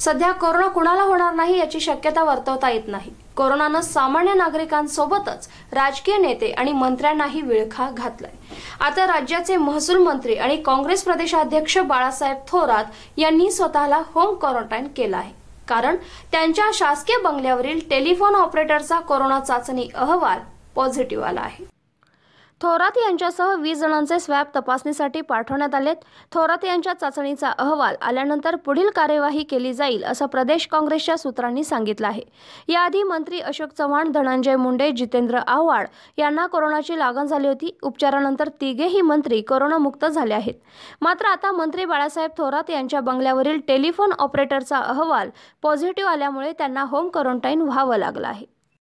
सध्या कोरोना कुणाला होणार नाही याची शक्यता वर्तवता येत नाही कोरोनानं सामान्य नागरिकांसोबतच राजकीय नेते आणि मंत्र्यांनाही विळखा घातलाय आता राज्याचे महसूल मंत्री आणि काँग्रेस प्रदेशाध्यक्ष बाळासाहेब थोरात यांनी स्वतःला होम क्वारंटाईन केलं आहे कारण त्यांच्या शासकीय बंगल्यावरील टेलिफोन ऑपरेटरचा कोरोना चाचणी अहवाल पॉझिटिव्ह आला आहे थोरात यांच्यासह वीस जणांचे स्वॅब तपासणीसाठी पाठवण्यात आलेत थोरात यांच्या चाचणीचा अहवाल आल्यानंतर पुढील कार्यवाही केली जाईल असं प्रदेश काँग्रेसच्या सूत्रांनी सांगितलं आहे याआधी मंत्री अशोक चव्हाण धनंजय मुंडे जितेंद्र आव्हाड यांना कोरोनाची लागण झाली होती उपचारानंतर तिघेही मंत्री कोरोनामुक्त झाले आहेत मात्र आता मंत्री बाळासाहेब थोरात यांच्या बंगल्यावरील टेलिफोन ऑपरेटरचा अहवाल पॉझिटिव्ह आल्यामुळे त्यांना होम क्वारंटाईन व्हावं लागलं आहे